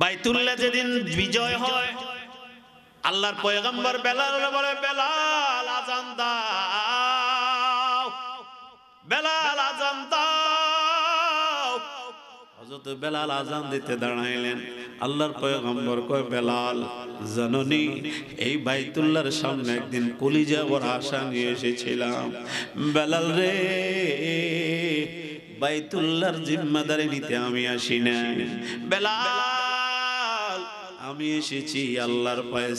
বাইতুল্লাহ যেদিন বিজয় হয় আল্লাহর পয়গম্বর বেলাল বলে বেলাল আজান দাও বেলাল আজান দাও হযরত বেলাল আজান দিতে দাঁড়াইলেন আল্লাহর পয়গম্বর কয় বেলাল জাননি এই বাইতুল্লার সামনে একদিন কলিজা ওর আশা নিয়ে এসেছিলাম বেলাল রে বাইতুল্লার জিম্মাদারি নিতে আমি আসি না বেলাল আমি এসেছি আল্লাহর পায়ে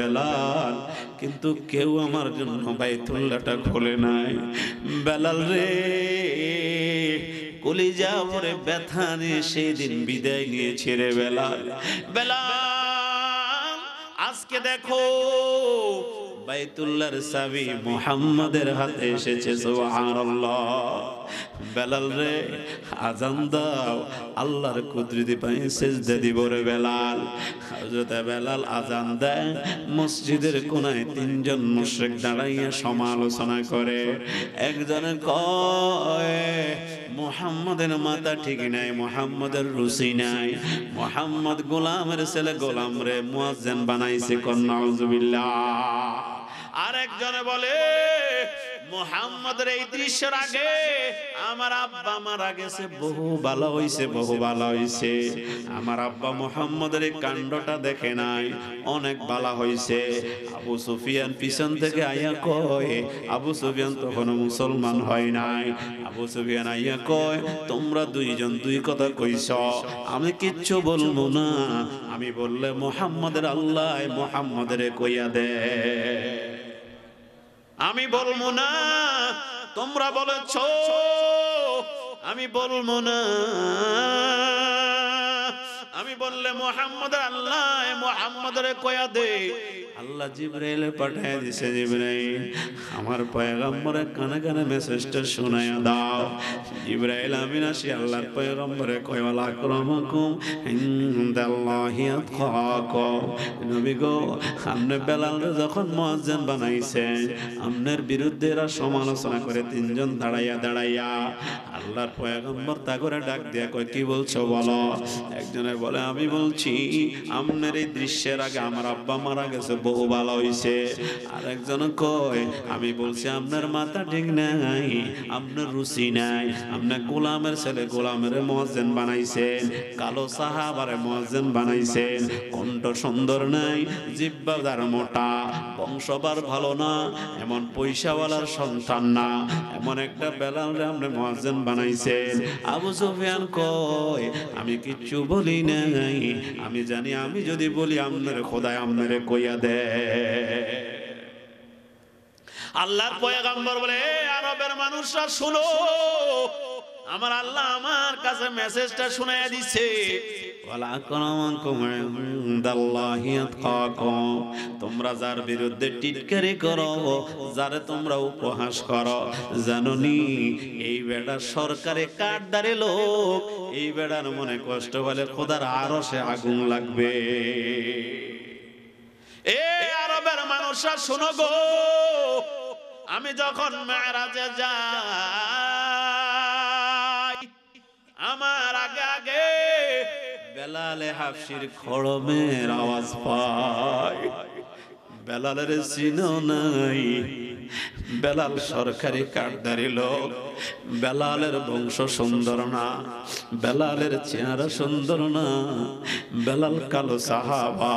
বেলাল কিন্তু কেউ আমার জন্য বাইতুল্লাটা খোলে নাই বেলাল রে কলিজা মরে ব্যথা নিয়ে সেই দিন বিদায় নিয়ে রে বেলাল বেলাল আজকে দেখো বাইতুল্লার সাবি মুহাম্মাদের হাতে এসেছে সুবহানাল্লাহ বেলাল রে আজান দাও আল্লাহর কুদরতি পাই সেজদে দিব রে বেলাল হযরত বেলাল আজান দেয় মসজিদের কোনায় তিনজন মুশরিক দাঁড়াইয়া সমালোচনা করে একজনে কয় মোহাম্মদের মাথা ঠিক নাই মোহাম্মদের রুচি নাই মোহাম্মদ গোলামের ছেলে গোলাম রে মুয়াজ্জেন বানাইছে কন্যা আউযুবিল্লাহ আরেকজনে বলে মোহাম্মদের এই দৃশ্যের আগে আমার আব্বা মারা গেছে বহু ভালো হইছে বহু ভালো হইছে আমার আব্বা মোহাম্মদের এই কাণ্ডটা দেখে নাই অনেক ভালো হইছে আবু সুফিয়ান পিছন থেকে আইয়া কয় আবু সুফিয়ান তখন মুসলমান হয় নাই আবু সুফিয়ান আইয়া কয় তোমরা দুইজন দুই কথা কইছ আমি কিচ্ছু বলবো না আমি বললে মোহাম্মদের আল্লাহ মোহাম্মদের কইয়া দে আমি বলবো না তোমরা বলেছ আমি বলবো না আমি বললে মোহাম্মদ আল্লাহ মোহাম্মদরে কয়া দে আল্লাহ জিব্রাইল পাঠায় দিছে জিব্রাইল আমার পয়গম্বরে কানে কানে মেসেজটা শোনায় দাও জিব্রাইল আমিন আসি আল্লাহর পয়গম্বরে কয় ওয়ালা আকরামাকুম ইনদাল্লাহি আতকাকুম নবী গো আপনি বেলাল যখন মুয়াজ্জিন বানাইছেন আপনার বিরুদ্ধে এরা সমালোচনা করে তিনজন দাঁড়াইয়া দাঁড়াইয়া আল্লাহর পয়গম্বর তা করে ডাক দিয়া কয় কি বলছো বলো একজনে বলে আমি বলছি আপনার এই দৃশ্যের আগে আমার আব্বা মারা গেছে বহু ভালো হইছে আর কয় আমি বলছি আপনার মাথা ঠিক নাই আপনার রুচি নাই আপনার গোলামের ছেলে গোলামের মহাজেন বানাইছেন কালো সাহাবারে মহাজেন বানাইছেন কণ্ঠ সুন্দর নাই জিব্বাদার মোটা বংশবার ভালো না এমন পয়সাওয়ালার সন্তান না এমন একটা বেলা আপনি মহাজন বানাইছেন আবু সুফিয়ান কয় আমি কিচ্ছু বলি নাই আমি জানি আমি যদি বলি আপনার খোদায় আপনার কইয়া দে আল্লাহর পয়গাম্বর বলে আরবের মানুষরা শুনো আমার আল্লাহ আমার কাছে মেসেজটা শুনে দিচ্ছে তোমরা যার বিরুদ্ধে টিটকারি করো যার তোমরা উপহাস করো জাননি এই বেড়া সরকারে কাঠদারে লোক এই বেড়ার মনে কষ্ট বলে খোদার আরো সে আগুন লাগবে এ আরবের মানুষরা শোনো গো আমি যখন মেয়েরাজে যা আমার আগে আগে বেলালে হাফসির খড়মের আওয়াজ পায় বেলালের চিনো নাই বেলাল সরকারি কাঠদারি লোক বেলালের বংশ সুন্দর না বেলালের চেহারা সুন্দর না বেলাল কালো সাহাবা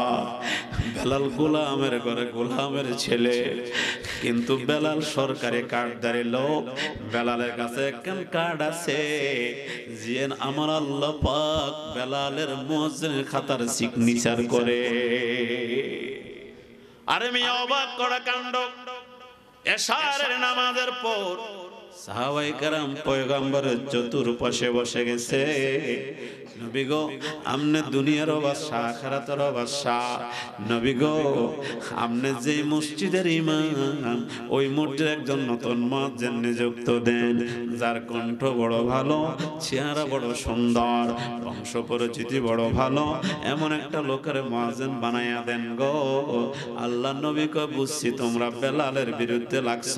বেলাল গোলামের ঘরে গোলামের ছেলে কিন্তু বেলাল সরকারে কার্ড লোক বেলালের কাছে একখান কার্ড আছে জিয়েন আমার আল্লাহ পাক বেলালের মসজিদের খাতার সিগনেচার করে আরে মিয়া অবাক করা কাণ্ড এশারের নামাজের পর সাহাবাই কারাম পয়গাম্বরের চতুর্পাশে বসে গেছে নবীগো আমনে দুনিয়ারও বাদশা আখেরাতেরও বাদশা নবীগো আমনে যে মসজিদের ইমাম ওই মসজিদের একজন নতুন মত মসজিদ নিযুক্ত দেন যার কণ্ঠ বড় ভালো চেহারা বড় সুন্দর বংশ পরিচিতি বড় ভালো এমন একটা লোকের মহাজেন বানাইয়া দেন গো আল্লাহ নবী কয় বুঝছি তোমরা বেলালের বিরুদ্ধে লাগছ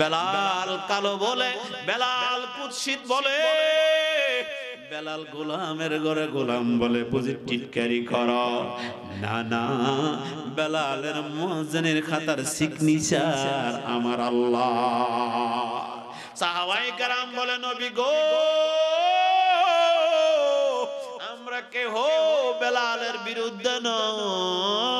বেলাল কালো বলে বেলাল কুৎসিত বলে বেলাল গোলামের ঘরে গোলাম বলে বুঝি টিটকারি কর না না বেলালের মজনের খাতার সিগনেচার আমার আল্লাহ সাহাবাই কারাম বলে নবী গো আমরা কে হো বেলালের বিরুদ্ধে নয়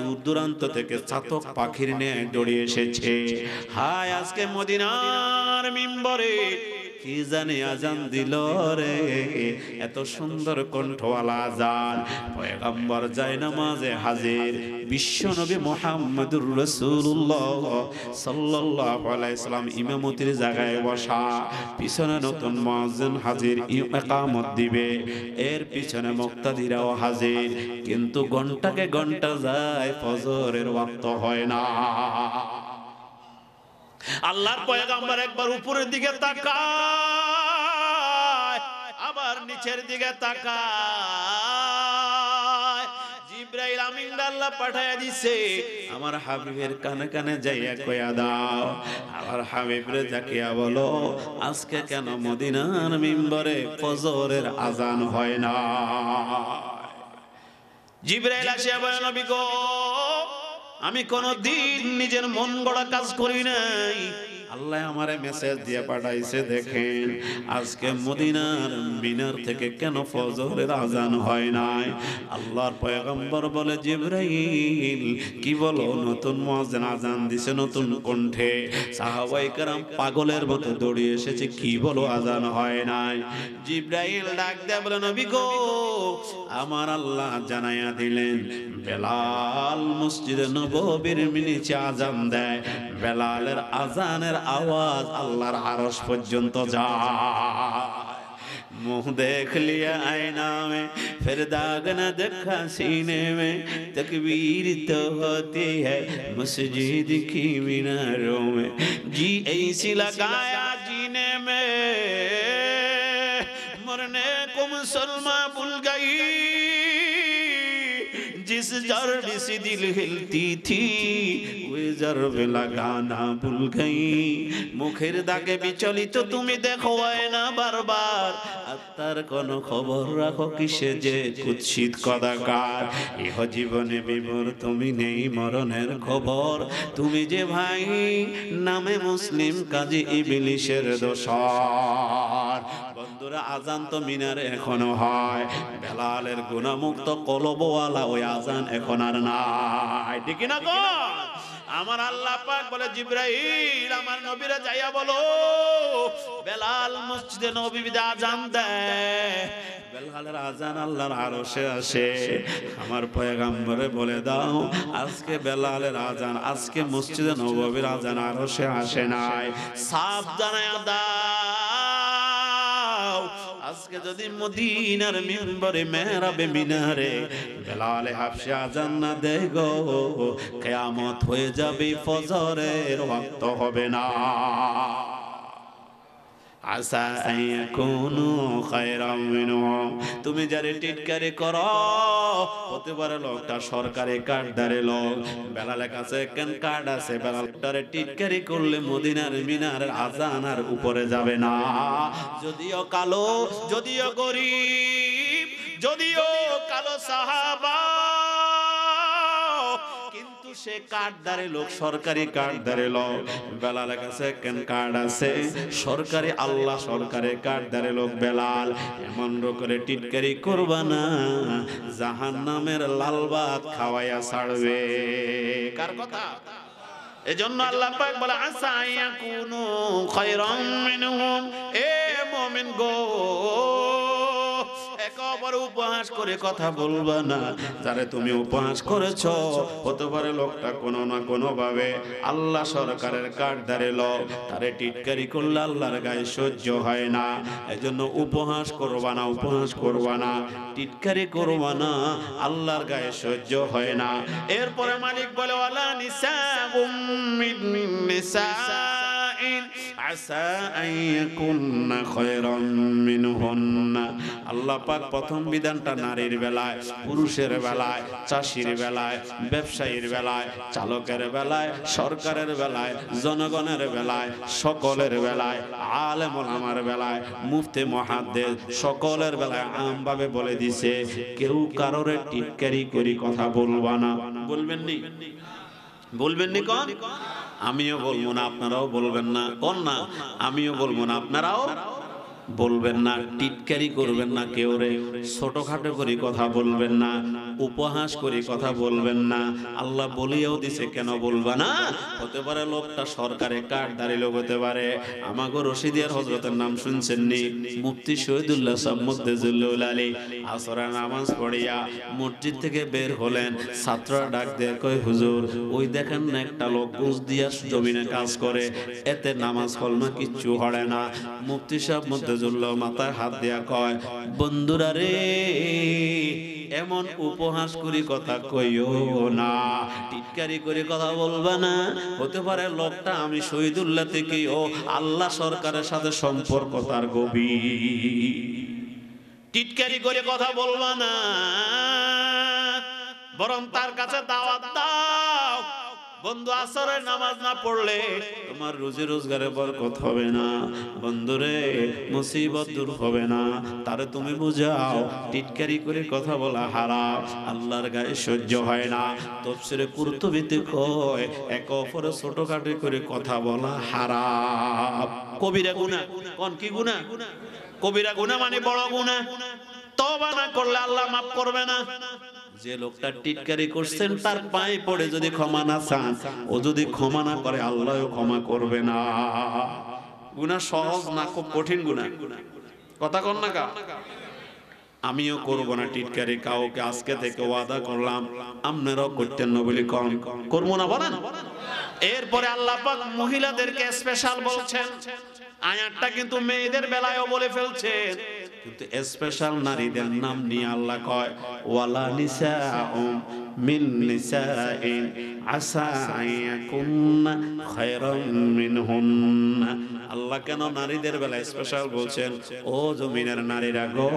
দূর দূরান্ত থেকে চাতক পাখির নিয়ে জড়িয়ে এসেছে হায় আজকে মদিনার মিম্বরে কি জানি আজান দিল রে এত সুন্দর কণ্ঠওয়ালা আজান পয়গম্বর যায় নামাজে হাজির বিশ্বনবী মোহাম্মদুর রসুল্লাহ আলাইহি সাল্লাম ইমামতির জায়গায় বসা পিছনে নতুন মহাজন হাজির ইকামত দিবে এর পিছনে মুক্তাদিরাও হাজির কিন্তু ঘন্টাকে ঘন্টা যায় ফজরের ওয়াক্ত হয় না আল্লাহর পয়গাম্বার একবার উপরের দিকে তাকায় আবার নিচের দিকে তাকায় জিব্রাইল আমিন আল্লাহ পাঠায় দিছে আমার হাবিবের কানে কানে যাইয়া কয়া দাও আমার হাবিবরে যাকিয়া বলো আজকে কেন মদিনার মিম্বরে ফজরের আজান হয় না জিব্রাইল আসিয়া বলে নবী গো আমি কোনো দিন নিজের মন গড়া কাজ করি নাই আল্লাহ আমারে মেসেজ দিয়ে পাঠাইছে দেখেন আজকে মদিনার মিনার থেকে কেন ফজরের আজান হয় নাই আল্লাহর পয়গম্বর বলে জিব্রাইল কি বলো নতুন মহাজান আজান দিছে নতুন কণ্ঠে সাহাবাই কারাম পাগলের মতো দৌড়িয়ে এসেছে কি বলো আজান হয় নাই জিব্রাইল ডাক দেয়া বলে নবী গো আমার আল্লাহ জানাইয়া দিলেন বেলাল মসজিদে নববীর মিনিচে আজান দেয় বেলালের আজানের আওয়াজ আল্লাহর আরস পর্যন্ত যায় मुंह देख लिया आईना में फिर दाग न देखा सीने में तकबीर तो होती है मस्जिद की मीनारों में जी ऐसी लगाया जीने में मरने को मुसलमान भूल गई जिस जर्ब से दिल हिलती थी ওই জর্ব লাগানা ভুল গই মুখের দাগে বিচলিত তুমি দেখো না বারবার আত্মার কোন খবর রাখো কিসে যে কুৎসিত কদাকার ইহ জীবনে বিমর তুমি নেই মরণের খবর তুমি যে ভাই নামে মুসলিম কাজী ইবলিশের দোষর আজান তো মিনারে এখনো হয় বেলালের গুণামুক্ত কলবওয়ালা ওই আজান এখন আর নাই ঠিক না গো আমার আল্লাহ পাক বলে আমার নবীরা যাইয়া বলো বেলাল মসজিদে আজান দেয় বেলালের আজান আল্লাহর আরশে আসে আমার পয়গাম্বরে বলে দাও আজকে বেলালের আজান আজকে মসজিদে নবীর আজান আরশে আসে নাই সাবধানে আদা আজকে যদি মদিনার মিম্বরে মেহরাবে মিনারে বেলাল হাফসা জান্না না গো কেয়ামত হয়ে যাবে ফজরের ওয়াক্ত হবে না তুমি যারে টিটকারে কর হতে পারে লোকটা সরকারি কার্ডদারে লোক বেলা আছে কেন কার্ড আছে বেলালে লোকটারে টিটকারি করলে মদিনার মিনার আজানার উপরে যাবে না যদিও কালো যদিও গরিব যদিও কালো সাহাবা সে কার্ডদারে লোক সরকারি কার্ডদারে লোক বেলালের কাছে কেন কার্ড আছে সরকারি আল্লাহ সরকারি কার্ডদারে লোক বেলাল এমন করে টিটকারি করবা না জাহান্নামের নামের লাল ভাত খাওয়াইয়া ছাড়বে কার কথা এজন্য আল্লাহ পাক বলে আসা আইয়া কুনু খায়রাম মিনহুম এ মুমিন গো পরে উপহাস করে কথা বলবা না তারে তুমি উপহাস করেছ হতে পারে লোকটা কোন না কোনো ভাবে আল্লাহ সরকারের কাঠ ধারে লোক তারে টিটকারি করলে আল্লাহর গায়ে সহ্য হয় না এজন্য উপহাস করবা না উপহাস করবা না টিটকারি করবা না আল্লাহর গায়ে সহ্য হয় না এরপরে মালিক বলে ওয়ালা নিসা উম্মিন নিসা নারীর বেলায় পুরুষের বেলায় চাষির বেলায় ব্যবসায়ীর বেলায় চালকের বেলায় সরকারের বেলায় জনগণের বেলায় সকলের বেলায় আলেম আমার বেলায় মুফতি মুহাদ্দিস সকলের বেলায় আমভাবে বলে দিছে কেউ কারোর টিটকারি করি কথা বলবানা বলবেন নি বলবেন নি কন আমিও বলবো না আপনারাও বলবেন না কন না আমিও বলবো না আপনারাও বলবেন না টিটকারি করবেন না কেউ রে ছোটখাটো করে কথা বলবেন না উপহাস করে কথা বলবেন না আল্লাহ বলিয়েও দিছে কেন বলবা না হতে পারে লোকটা সরকারে কাঠ দাঁড়িয়ে লোক হতে পারে আমাকে রশিদিয়ার হজরতের নাম শুনছেননি মুফতি শহীদুল্লাহ সাম্মুদ্দেজুল্লুল আলী আসরা নামাজ পড়িয়া মসজিদ থেকে বের হলেন ছাত্ররা ডাক দেয় কয় হুজুর ওই দেখেন না একটা লোক গুজ দিয়া জমিনে কাজ করে এতে নামাজ কলমা কিচ্ছু হড়ে না মুফতি সাহেব মধ্যে সিরাজুল্লাহ মাথায় হাত দেয়া কয় বন্ধুরা রে এমন উপহাস করি কথা কইও না টিটকারি করে কথা বলবে না হতে পারে লোকটা আমি শহীদুল্লাহ থেকে ও আল্লাহ সরকারের সাথে সম্পর্ক তার গভীর টিটকারি করে কথা বলবা না বরং তার কাছে দাওয়াত দাও বন্ধু আসরের নামাজ না পড়লে তোমার রুজি রোজগারে বরকত হবে না বন্ধুরে মুসিবত দূর হবে না তারে তুমি বুঝাও টিটকারি করে কথা বলা হারাম আল্লাহর গায়ে সহ্য হয় না তফসিরে কুরতুবিতে কয় এক অপরে ছোটখাটো করে কথা বলা হারাম কবিরা গুনা কোন কি গুনা কবিরা গুনা মানে বড় গুনা তবা না করলে আল্লাহ মাফ করবে না যে লোকটা টিটকারি করছেন তার পায়ে পড়ে যদি ক্ষমা না চান ও যদি ক্ষমা না করে আল্লাহ ক্ষমা করবে না গুণা সহজ না খুব কঠিন গুণা কথা কন না কা আমিও করব না টিটকারি কাউকে আজকে থেকে ওয়াদা করলাম আপনারাও করতেন না বলে কম করবো না বলেন এরপরে আল্লাহ মহিলাদেরকে স্পেশাল বলছেন আয়াতটা কিন্তু মেয়েদের বেলায়ও বলে ফেলছে কিন্তু স্পেশাল নারীদের নাম নিয়ে আল্লাহ কয় ওয়ালা নিসা من نساء عسى أن يكن خيرا منهن আল্লাহ কেন নারীদের বেলায় স্পেশাল বলছেন ও জমিনের নারীরা গো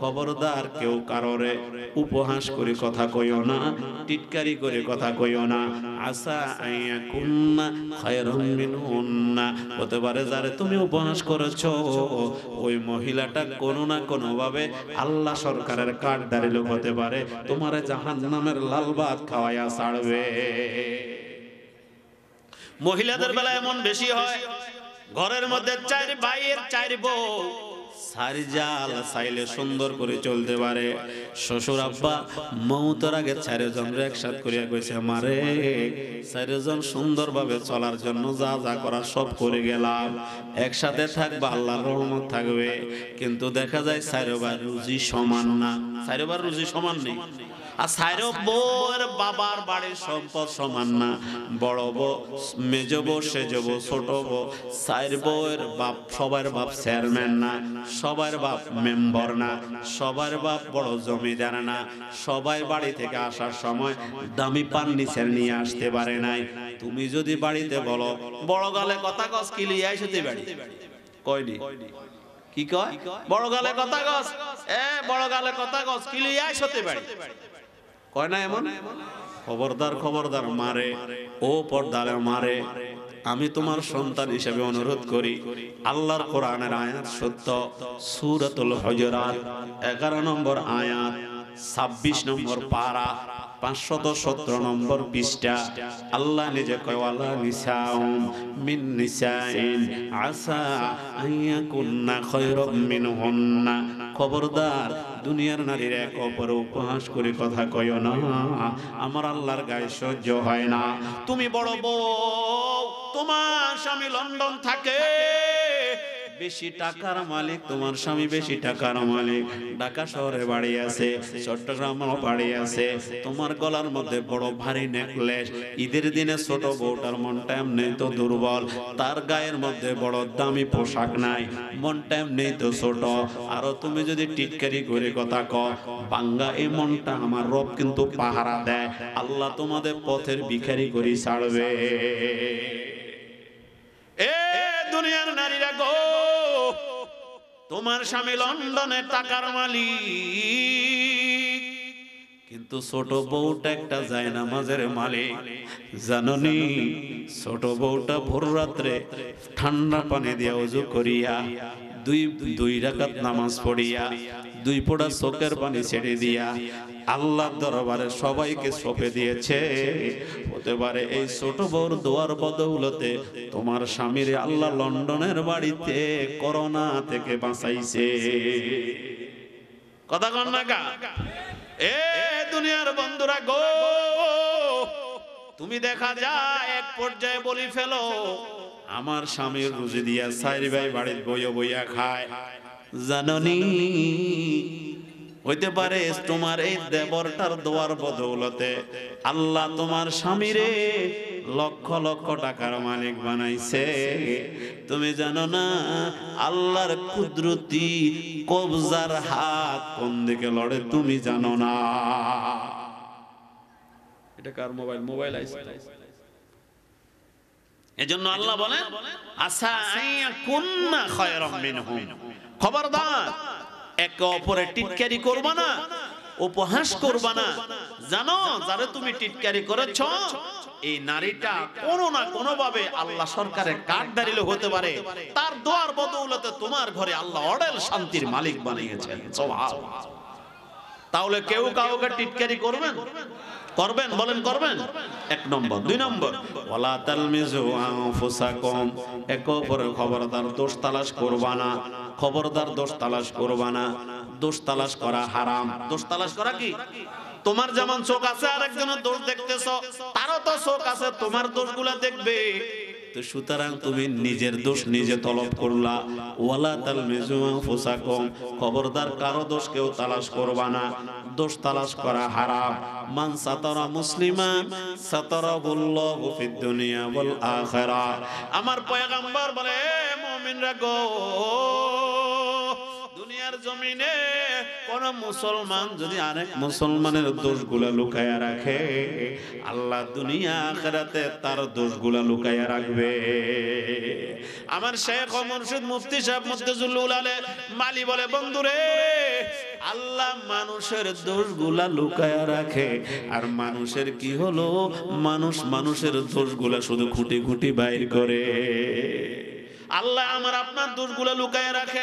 খবরদার কেউ কারোরে উপহাস করে কথা কইও না টিটকারি করে কথা কইও না আশা আইয়া কুন্না খায়রম মিনহুন্না হতে পারে যারে তুমি উপহাস করেছ ওই মহিলাটা কোনো না কোনো ভাবে আল্লাহ সরকারের কাঠদারি লোক হতে পারে তোমার জাহান্নাম নামের লাল ভাত খাওয়াইয়া ছাড়বে মহিলাদের বেলা এমন বেশি হয় ঘরের মধ্যে চার ভাইয়ের চার বউ সুন্দর চলার জন্য যা যা করা সব করে গেলাম একসাথে রহমত থাকবে কিন্তু দেখা যায় চারবার রুজি সমান না চারবার রুজি সমান নেই আর সাইরো বাবার বাড়ির সম্পদ সমান না বড় বউ মেজ বউ ছোট বউ সাইর বউয়ের বাপ সবার বাপ চেয়ারম্যান না সবার বাপ মেম্বর না সবার বাপ বড় জমিদার না সবাই বাড়ি থেকে আসার সময় দামি পান নিচের নিয়ে আসতে পারে নাই তুমি যদি বাড়িতে বলো বড় গালে কথা কস কিলিয়ে আইসতে বাড়ি কয়নি কি কয় বড় গালে কথা গছ এ বড় গালে কথা গছ কিলিয়াই সতে পারি কয় না এমন খবরদার খবরদার মারে ও পর্দারে মারে আমি তোমার সন্তান হিসেবে অনুরোধ করি আল্লাহর কোরআনের আয়াত সত্য সুরাতুল হজরাত এগারো নম্বর আয়াত ছাব্বিশ নম্বর পারা পাঁচশত সতেরো নম্বর পৃষ্ঠা আল্লাহ নিজে কয়ওয়ালা নিসাউম মিন নিসাইন আসা আইয়া খবরদার দুনিয়ার নারীর এক অপর উপহাস করে কথা কয় না আমার আল্লাহর গায়ে সহ্য হয় না তুমি বড় বউ তোমার স্বামী লন্ডন থাকে বেশি টাকার মালিক তোমার স্বামী বেশি টাকার মালিক ঢাকা শহরে বাড়ি আছে বাড়ি আছে তোমার গলার মধ্যে বড় ভারী নেকলেস ঈদের দিনে ছোট বউটার মনটা এমনি তো দুর্বল তার গায়ের মধ্যে বড় দামি পোশাক নাই মনটা এমনি তো ছোট আরো তুমি যদি টিটকারি করে কথা ক বাঙ্গা এই মনটা আমার রব কিন্তু পাহারা দেয় আল্লাহ তোমাদের পথের ভিখারি করি ছাড়বে এ দুনিয়ার নারীরা গো তোমার স্বামী লন্ডনে টাকার মালিক কিন্তু ছোট বউটা একটা যায় মাঝের মালে জাননি ছোট বউটা ভোর রাত্রে ঠান্ডা পানি দিয়া উজু করিয়া দুই দুই রাকাত নামাজ পড়িয়া দুই পোড়া চোখের পানি ছেড়ে দিয়া আল্লাহ দরবারে সবাইকে সপে দিয়েছে হতে পারে এই ছোট বউর দোয়ার বদৌলতে তোমার স্বামীর আল্লাহ লন্ডনের বাড়িতে করোনা থেকে বাঁচাইছে কথা কন্যাকা এ দুনিয়ার বন্ধুরা গো তুমি দেখা যায় এক পর্যায়ে বলি ফেলো আমার স্বামীর রুজি দিয়া সাইরি ভাই বাড়ির বইয়া বইয়া খায় জাননী হইতে পারে তোমার এই দেবরটার দোয়ার বদৌলতে আল্লাহ তোমার স্বামীরে লক্ষ লক্ষ টাকার মালিক বানাইছে তুমি জানো না আল্লাহর কুদরতি কবজার হাত কোন দিকে লড়ে তুমি জানো না এটা কার মোবাইল মোবাইল আইছে এজন্য আল্লাহ বলেন আসা আইয়া খায়রাম মিনহুম খবরদার একে অপরে টিটকারি করবো না উপহাস করবো না জানো যারে তুমি টিটকারি করেছ এই নারীটা কোনো না কোনো ভাবে আল্লাহ সরকারের কাঠ দাঁড়িল হতে পারে তার দোয়ার বদৌলতে তোমার ঘরে আল্লাহ অডেল শান্তির মালিক বানিয়েছে তাহলে কেউ কাউকে টিটকারি করবেন করবেন বলেন করবেন এক নম্বর দুই নম্বর ওলা তালমিজু আনফুসাকুম একে অপরের খবরদার দোষ তালাশ করবা না খবরদার দোষ তালাশ করবা না দোষ তালাশ করা হারাম দোষ তালাশ করা কি তোমার যেমন চোখ আছে আর একজনের দোষ দেখতেছ তারও তো চোখ আছে তোমার দোষগুলা দেখবে সুতরাং তুমি নিজের দোষ নিজে তলব করলা ওয়ালা তাল ফুসাকুম খবরদার কারো দোষ কেউ তালাশ করবা না দোষ তালাশ করা হারাম মান সাতারা মুসলিমা সাতারাহুল্লাহু ফিদ দুনিয়া ওয়াল আখিরা আমার পয়গাম্বর বলে মুমিনরা গো জমিনে কোন মুসলমান যদি আরেক মুসলমানের দোষগুলা লুকাইয়া রাখে আল্লাহ দুনিয়া আখেরাতে তার দোষগুলা লুকাইয়া রাখবে আমার শেখ ও মুর্শিদ মুফতি সাহেব মুদ্দেজুল্লুল উলালে মালি বলে বন্ধুরে আল্লাহ মানুষের দোষগুলা লুকায়া রাখে আর মানুষের কি হলো মানুষ মানুষের দোষগুলা শুধু খুঁটি খুঁটি বাইর করে আল্লাহ আমার আপনার দোষগুলা লুকায়া রাখে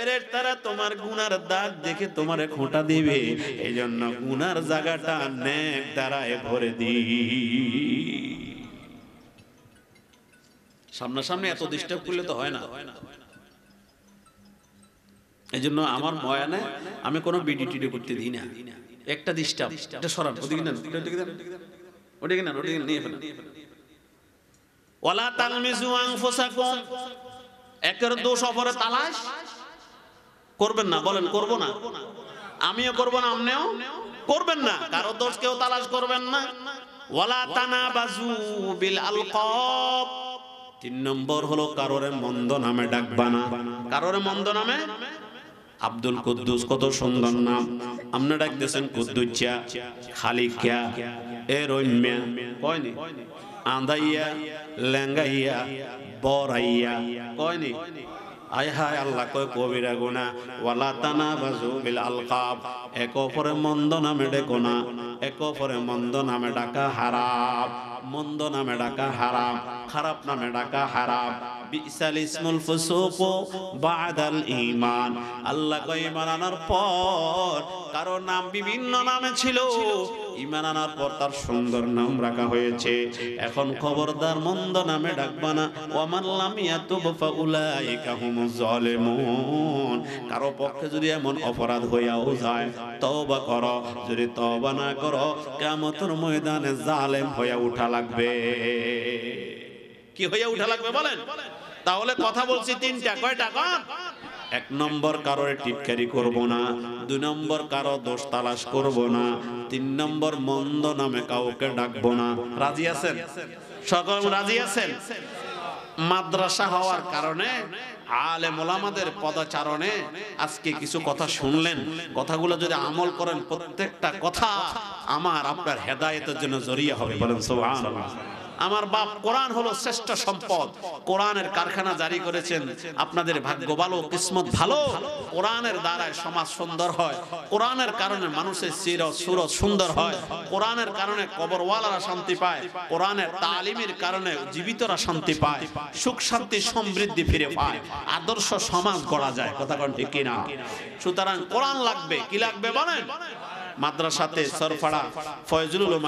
ফেরের তারা তোমার গুনার দাগ দেখে তোমার খোঁটা দিবে এই জন্য গুনার জায়গাটা নেক দ্বারায় ভরে দি সামনাসামনি এত ডিস্টার্ব করলে তো হয় না এই জন্য আমার ময়ানে আমি কোনো বিডি টিডি করতে দিই না একটা ডিস্টার্ব এটা সরান ওদিকে নেন ওদিকে নেন ওদিকে নিয়ে ফেলেন ওয়ালা তালমিজু আনফুসাকুম একের দোষ অপরের তালাশ করবেন না বলেন করব না আমিও করব না আপনিও করবেন না কারো দোষ কেউ তালাশ করবেন না ওয়ালা তানা বাজু বিল আলকব তিন নম্বর হলো কারোরে মন্দ নামে ডাকবা না কারোরে মন্দ নামে আব্দুল কুদ্দুস কত সুন্দর নাম আপনি ডাকতেছেন কুদ্দুচা খালিকা এ রম্যা কয়নি আন্ধাইয়া লেঙ্গাইয়া বরাইয়া কয়নি আয় হায় আল্লাহ কয় কবিরা গুনা ওয়ালা তানা বাজু বিল আলকাব এক অপরে মন্দ নামে ডেকো না এক অপরে মন্দ নামে ডাকা হারাম মন্দ নামে ডাকা হারাম খারাপ নামে ডাকা হারাম বিসাল বাদাল ঈমান আল্লাহ কয় ঈমান আনার পর কারো নাম বিভিন্ন নামে ছিল ইমান আনার পর তার সুন্দর নাম রাখা হয়েছে এখন খবরদার মন্দ নামে ডাকবা না লামিয়া তো ওয়ামাল্লাম উলাই কাহুম জলে মন কারো পক্ষে যদি এমন অপরাধ হইয়াও যায় তওবা কর যদি তওবা না কর কিয়ামতের ময়দানে জালেম হইয়া উঠা লাগবে কি হইয়া উঠা লাগবে বলেন তাহলে কথা বলছি তিনটা কয়টা কম এক নম্বর কারোর টিপকারি করব না দুই নম্বর কারো দোষ তালাশ করব না তিন নম্বর মন্দ নামে কাউকে ডাকবো না রাজি আছেন সকল রাজি আছেন মাদ্রাসা হওয়ার কারণে আলে মোলামাদের পদাচারণে আজকে কিছু কথা শুনলেন কথাগুলো যদি আমল করেন প্রত্যেকটা কথা আমার আপনার হেদায়েতের জন্য জড়িয়ে হবে বলেন সোহান আমার বাপ কোরআন হলো শ্রেষ্ঠ সম্পদ কোরআনের কারখানা জারি করেছেন আপনাদের ভাগ্য ভালো কিসমত ভালো কোরআনের দ্বারায় সমাজ সুন্দর হয় কোরআনের কারণে মানুষের চির সুর সুন্দর হয় কোরআনের কারণে কবরওয়ালারা শান্তি পায় কোরআনের তালিমের কারণে জীবিতরা শান্তি পায় সুখ শান্তি সমৃদ্ধি ফিরে পায় আদর্শ সমাজ গড়া যায় কথা কন ঠিক কিনা সুতরাং কোরআন লাগবে কি লাগবে বলেন মাদ্রাসাতে সরফাড়া ফয়জুল